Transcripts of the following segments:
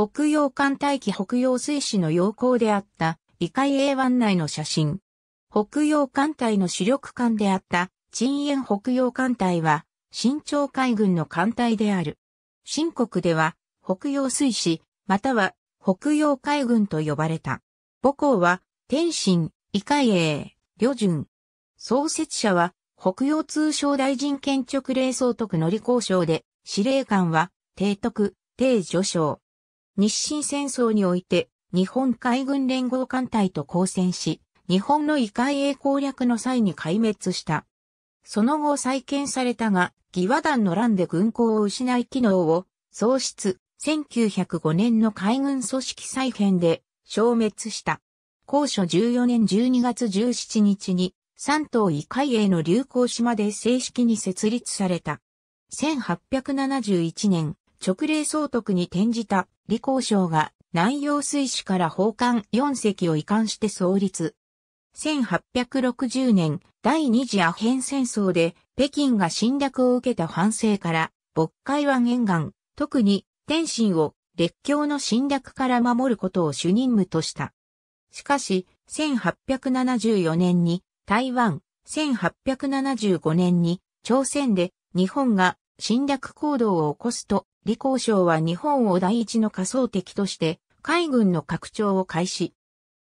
北洋艦隊機北洋水師の要項であった、理解 A 湾内の写真。北洋艦隊の主力艦であった、鎮炎北洋艦隊は、新朝海軍の艦隊である。新国では、北洋水師、または、北洋海軍と呼ばれた。母校は、天津、異海英、旅順。創設者は、北洋通商大臣兼直令総督のり交渉で、司令官は、提督、定助将。日清戦争において日本海軍連合艦隊と交戦し、日本の異界へ攻略の際に壊滅した。その後再建されたが、義和団の乱で軍港を失い機能を喪失、1905年の海軍組織再編で消滅した。高所14年12月17日に三島異海英の流行島で正式に設立された。1871年、直令総督に転じた李光省が南洋水市から奉還4隻を移管して創立。1860年第二次アヘン戦争で北京が侵略を受けた反省から、渤海湾沿岸、特に天津を列強の侵略から守ることを主任務とした。しかし、1874年に台湾、1875年に朝鮮で日本が侵略行動を起こすと李光省は日本を第一の仮想敵として、海軍の拡張を開始。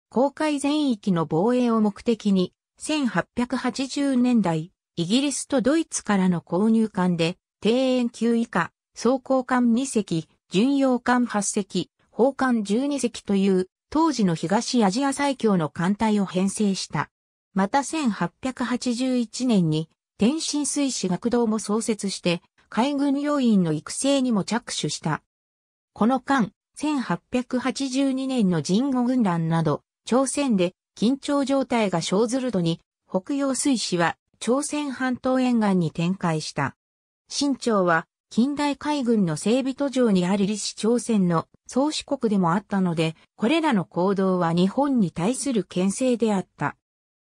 公海全域の防衛を目的に、1880年代、イギリスとドイツからの購入艦で、定園級以下、装甲艦2隻、巡洋艦8隻、砲艦12隻という、当時の東アジア最強の艦隊を編成した。また1881年に、天津水師学堂も創設して、海軍要員の育成にも着手した。この間、1882年の人語軍団など、朝鮮で緊張状態が生ずるとに、北洋水師は朝鮮半島沿岸に展開した。新朝は近代海軍の整備途上にあり立志朝鮮の創始国でもあったので、これらの行動は日本に対する牽制であった。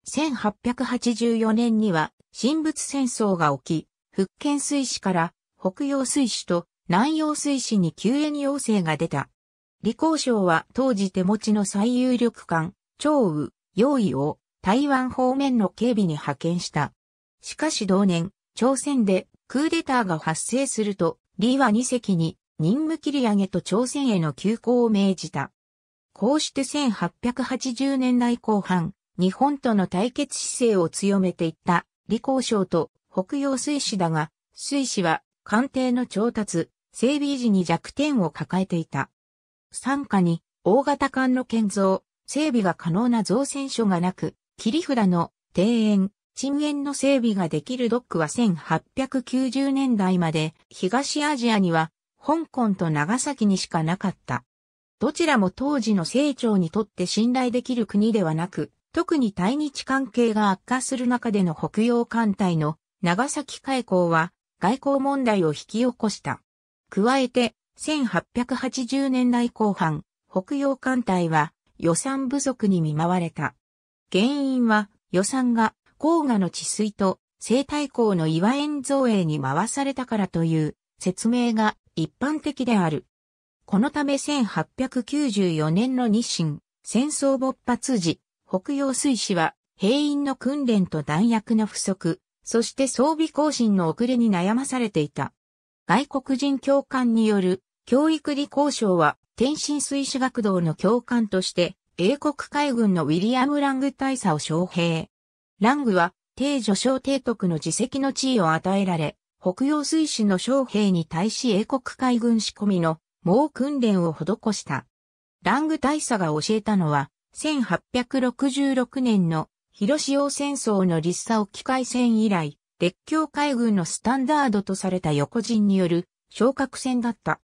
1884年には、神仏戦争が起き、福建水師から北洋水師と南洋水師に救援要請が出た。李光省は当時手持ちの最有力艦、長羽、用意を台湾方面の警備に派遣した。しかし同年、朝鮮でクーデターが発生すると、李は2隻に任務切り上げと朝鮮への急行を命じた。こうして1880年代後半、日本との対決姿勢を強めていった李光省と北洋水師だが、水師は艦艇の調達、整備維持に弱点を抱えていた。参加に大型艦の建造、整備が可能な造船所がなく、切り札の庭園、沈園の整備ができるドックは1890年代まで東アジアには香港と長崎にしかなかった。どちらも当時の成長にとって信頼できる国ではなく、特に対日関係が悪化する中での北洋艦隊の長崎海港は外交問題を引き起こした。加えて、1880年代後半、北洋艦隊は予算不足に見舞われた。原因は予算が黄河の治水と西太后の岩塩造営に回されたからという説明が一般的である。このため1894年の日清戦争勃発時、北洋水師は兵員の訓練と弾薬の不足、そして装備更新の遅れに悩まされていた。外国人教官による教育理工省は天津水師学堂の教官として英国海軍のウィリアム・ラング大佐を招聘。ラングは帝女小帝徳の自責の地位を与えられ、北洋水師の将兵に対し英国海軍仕込みの猛訓練を施した。ラング大佐が教えたのは、1866年の広潮戦争の立沙沖海戦以来、列強海軍のスタンダードとされた横陣による昇格戦だった。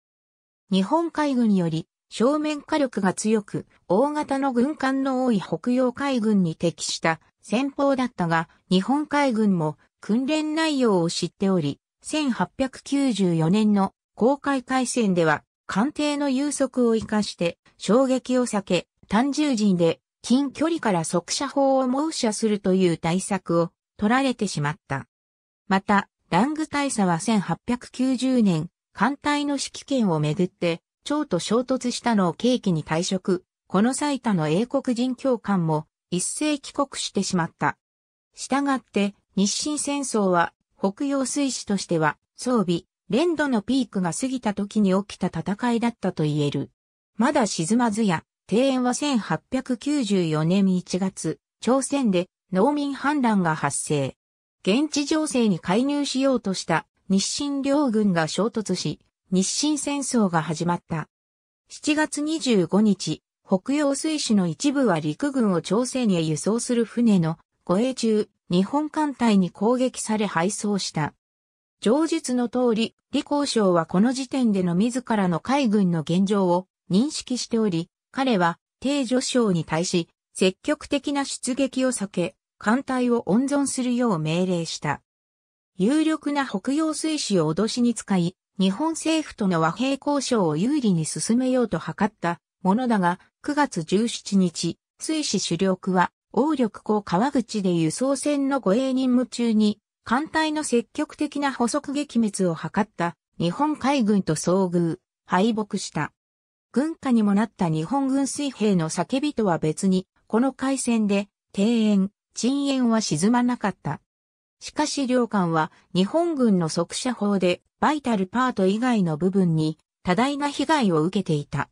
日本海軍より正面火力が強く、大型の軍艦の多い北洋海軍に適した戦法だったが、日本海軍も訓練内容を知っており、1894年の公開海戦では、艦艇の有速を活かして衝撃を避け、単重陣で近距離から速射砲を猛射するという対策を取られてしまった。また、ラング大佐は1890年、艦隊の指揮権をめぐって、蝶と衝突したのを契機に退職、この最多の英国人教官も一斉帰国してしまった。従って、日清戦争は北洋水師としては装備、連度のピークが過ぎた時に起きた戦いだったと言える。まだ沈まずや庭園は1894年1月、朝鮮で農民反乱が発生。現地情勢に介入しようとした日清両軍が衝突し、日清戦争が始まった。7月25日、北洋水師の一部は陸軍を朝鮮へ輸送する船の護衛中、日本艦隊に攻撃され敗走した。上述の通り、李光省はこの時点での自らの海軍の現状を認識しており、彼は、低序章に対し、積極的な出撃を避け、艦隊を温存するよう命令した。有力な北洋水師を脅しに使い、日本政府との和平交渉を有利に進めようと図ったものだが、9月17日、水師主力は、王力港川口で輸送船の護衛任務中に、艦隊の積極的な補足撃滅を図った日本海軍と遭遇、敗北した。軍歌にもなった日本軍水兵の叫びとは別に、この海戦で、庭園、鎮園は沈まなかった。しかし両艦は日本軍の速射砲でバイタルパート以外の部分に多大な被害を受けていた。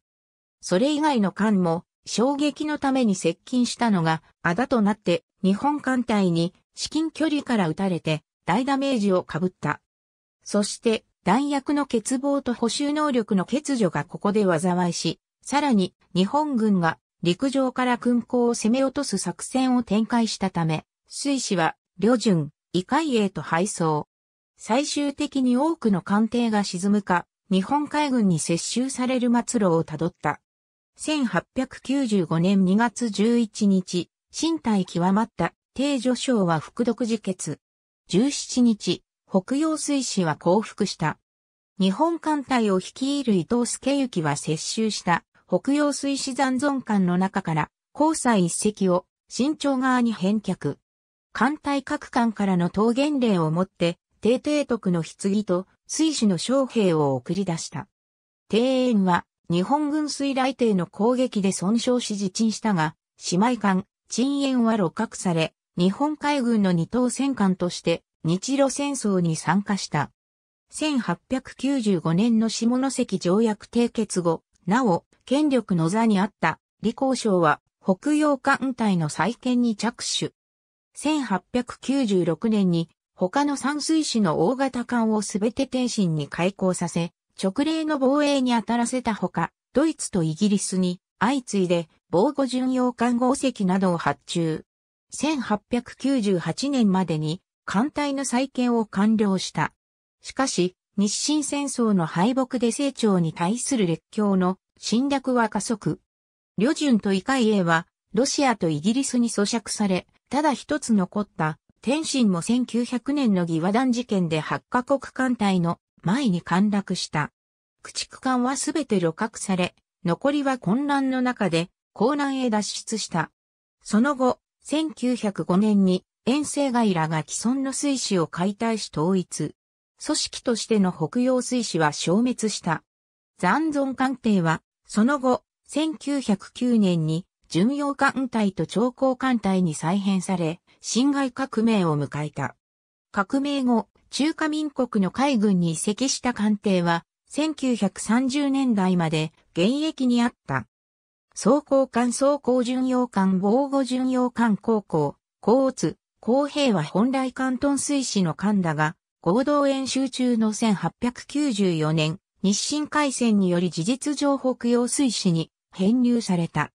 それ以外の艦も衝撃のために接近したのがあだとなって日本艦隊に至近距離から撃たれて大ダメージをかぶった。そして弾薬の欠乏と補修能力の欠如がここで災いし、さらに日本軍が陸上から軍港を攻め落とす作戦を展開したため、水師は、旅順、異海へと敗走。最終的に多くの艦艇が沈むか、日本海軍に接収される末路をたどった。1895年2月11日、身体極まった、帝女将は服毒自決。17日、北洋水師は降伏した。日本艦隊を率いる伊藤助行は接収した北洋水師残存艦の中から、交際一隻を新潮側に返却。艦隊各艦からの桃源令をもって、帝帝徳の棺と水師の将兵を送り出した。庭園は日本軍水雷艇の攻撃で損傷し自沈したが、姉妹艦、沈園は露獲され、日本海軍の二等戦艦として日露戦争に参加した。1895年の下関条約締結後、なお、権力の座にあった李光省は北洋艦隊の再建に着手。1896年に他の山水市の大型艦をすべて天津に開港させ、直令の防衛に当たらせたほか、ドイツとイギリスに相次いで防護巡洋艦号隻などを発注。1898年までに艦隊の再建を完了した。しかし、日清戦争の敗北で成長に対する列強の侵略は加速。旅順と異界英は、ロシアとイギリスに咀嚼され、ただ一つ残った、天津も1900年の義和団事件で8カ国艦隊の前に陥落した。駆逐艦はすべて旅客され、残りは混乱の中で、江南へ脱出した。その後、1905年に遠征外らが既存の水師を解体し統一。組織としての北洋水師は消滅した。残存艦艇は、その後、1909年に、巡洋艦隊と長江艦隊に再編され、侵害革命を迎えた。革命後、中華民国の海軍に移籍した艦艇は、1930年代まで現役にあった。装甲艦装甲巡洋艦防護巡洋艦高校、高津、公平は本来関東水師の神田が合同演習中の1894年、日清海戦により事実上北洋水師に編入された。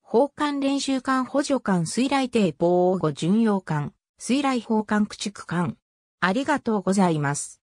砲艦練習艦補助艦水雷艇防護巡洋艦、水雷砲艦駆逐艦。ありがとうございます。